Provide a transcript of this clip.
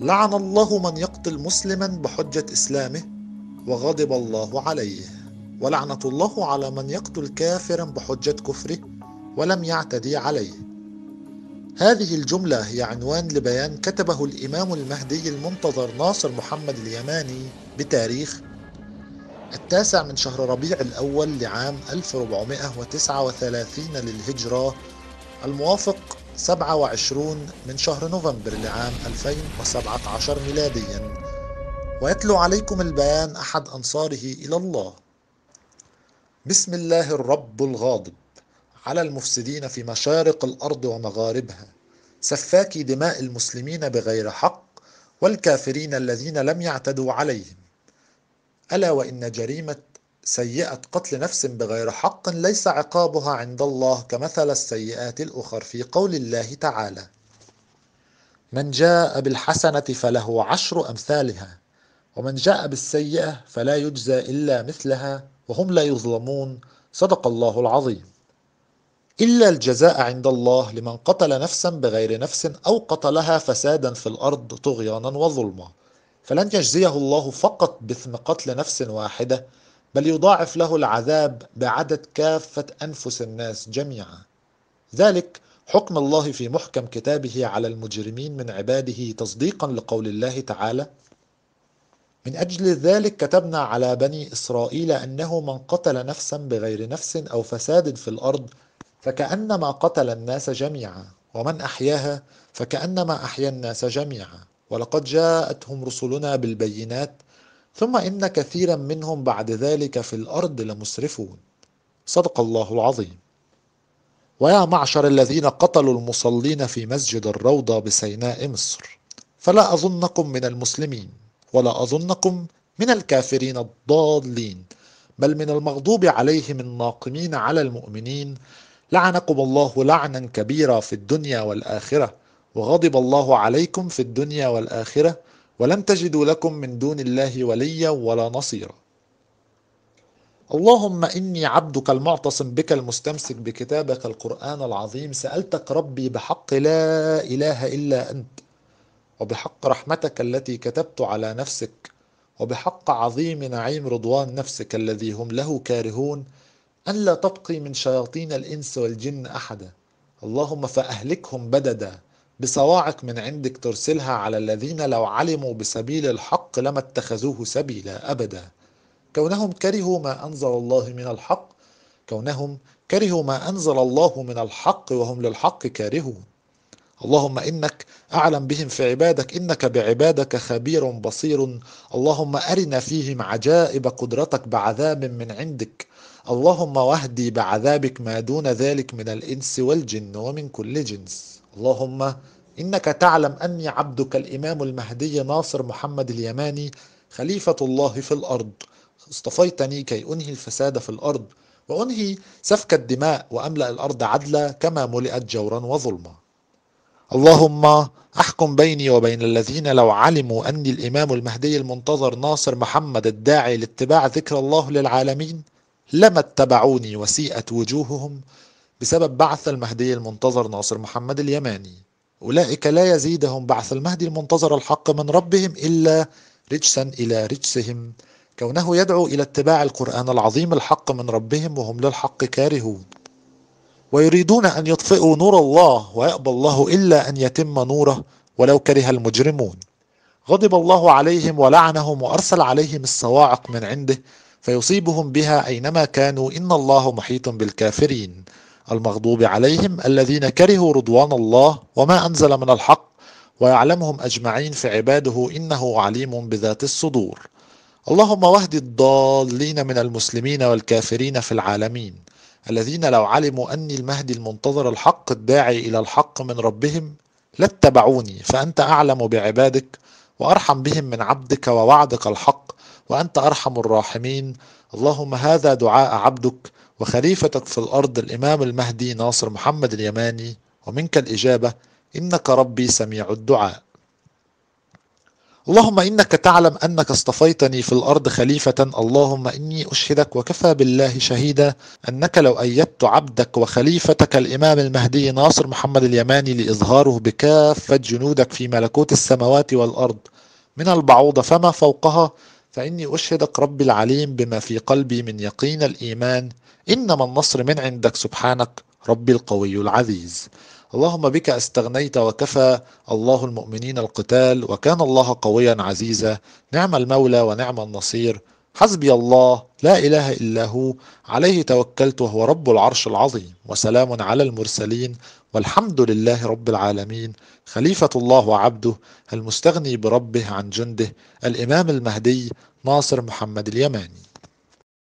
لعن الله من يقتل مسلما بحجة إسلامه وغضب الله عليه ولعنة الله على من يقتل كافرا بحجة كفره ولم يعتدي عليه هذه الجملة هي عنوان لبيان كتبه الإمام المهدي المنتظر ناصر محمد اليماني بتاريخ التاسع من شهر ربيع الأول لعام 1439 للهجرة الموافق 27 من شهر نوفمبر لعام 2017 ميلاديا ويتلو عليكم البيان أحد أنصاره إلى الله بسم الله الرب الغاضب على المفسدين في مشارق الأرض ومغاربها سفاكي دماء المسلمين بغير حق والكافرين الذين لم يعتدوا عليهم ألا وإن جريمة سيئة قتل نفس بغير حق ليس عقابها عند الله كمثل السيئات الأخر في قول الله تعالى: من جاء بالحسنة فله عشر أمثالها ومن جاء بالسيئة فلا يجزى إلا مثلها وهم لا يظلمون صدق الله العظيم. إلا الجزاء عند الله لمن قتل نفسا بغير نفس أو قتلها فسادا في الأرض طغيانا وظلما فلن يجزيه الله فقط باسم قتل نفس واحدة بل يضاعف له العذاب بعدد كافه انفس الناس جميعا ذلك حكم الله في محكم كتابه على المجرمين من عباده تصديقا لقول الله تعالى من اجل ذلك كتبنا على بني اسرائيل انه من قتل نفسا بغير نفس او فساد في الارض فكانما قتل الناس جميعا ومن احياها فكانما احيا الناس جميعا ولقد جاءتهم رسلنا بالبينات ثم إن كثيرا منهم بعد ذلك في الأرض لمسرفون صدق الله العظيم ويا معشر الذين قتلوا المصلين في مسجد الروضة بسيناء مصر فلا أظنكم من المسلمين ولا أظنكم من الكافرين الضالين بل من المغضوب عليهم الناقمين على المؤمنين لعنكم الله لعنا كبيرا في الدنيا والآخرة وغضب الله عليكم في الدنيا والآخرة ولن تجدوا لكم من دون الله وليا ولا نصيرا اللهم إني عبدك المعتصم بك المستمسك بكتابك القرآن العظيم سألتك ربي بحق لا إله إلا أنت وبحق رحمتك التي كتبت على نفسك وبحق عظيم نعيم رضوان نفسك الذي هم له كارهون أن لا تبقي من شياطين الإنس والجن أحدا اللهم فأهلكهم بددا بصواعق من عندك ترسلها على الذين لو علموا بسبيل الحق لما اتخذوه سبيلا أبدا كونهم كرهوا ما أنزل الله من الحق كونهم كرهوا ما أنزل الله من الحق وهم للحق كارهون اللهم انك اعلم بهم في عبادك انك بعبادك خبير بصير اللهم ارنا فيهم عجائب قدرتك بعذاب من عندك اللهم واهدي بعذابك ما دون ذلك من الانس والجن ومن كل جنس اللهم انك تعلم اني عبدك الامام المهدي ناصر محمد اليماني خليفه الله في الارض اصطفيتني كي انهي الفساد في الارض وانهي سفك الدماء واملا الارض عدلا كما ملئت جورا وظلما. اللهم احكم بيني وبين الذين لو علموا اني الامام المهدي المنتظر ناصر محمد الداعي لاتباع ذكر الله للعالمين لما اتبعوني وسيئت وجوههم بسبب بعث المهدي المنتظر ناصر محمد اليماني أولئك لا يزيدهم بعث المهدي المنتظر الحق من ربهم إلا رجسا إلى رجسهم كونه يدعو إلى اتباع القرآن العظيم الحق من ربهم وهم للحق كارهون ويريدون أن يطفئوا نور الله ويأبى الله إلا أن يتم نوره ولو كره المجرمون غضب الله عليهم ولعنهم وأرسل عليهم الصواعق من عنده فيصيبهم بها أينما كانوا إن الله محيط بالكافرين المغضوب عليهم الذين كرهوا رضوان الله وما أنزل من الحق ويعلمهم أجمعين في عباده إنه عليم بذات الصدور اللهم واهد الضالين من المسلمين والكافرين في العالمين الذين لو علموا أني المهدي المنتظر الحق الداعي إلى الحق من ربهم لاتبعوني فأنت أعلم بعبادك وارحم بهم من عبدك ووعدك الحق وانت ارحم الراحمين اللهم هذا دعاء عبدك وخليفتك في الارض الامام المهدي ناصر محمد اليماني ومنك الاجابه انك ربي سميع الدعاء اللهم انك تعلم انك اصطفيتني في الارض خليفه اللهم اني اشهدك وكفى بالله شهيدا انك لو ايدت عبدك وخليفتك الامام المهدي ناصر محمد اليماني لاظهاره بكافه جنودك في ملكوت السماوات والارض من البعوضه فما فوقها فاني اشهدك رب العليم بما في قلبي من يقين الايمان انما النصر من عندك سبحانك ربي القوي العزيز اللهم بك استغنيت وكفى الله المؤمنين القتال وكان الله قويا عزيزا نعم المولى ونعم النصير حسبي الله لا اله الا هو عليه توكلت وهو رب العرش العظيم وسلام على المرسلين والحمد لله رب العالمين خليفه الله وعبده المستغني بربه عن جنده الامام المهدي ناصر محمد اليماني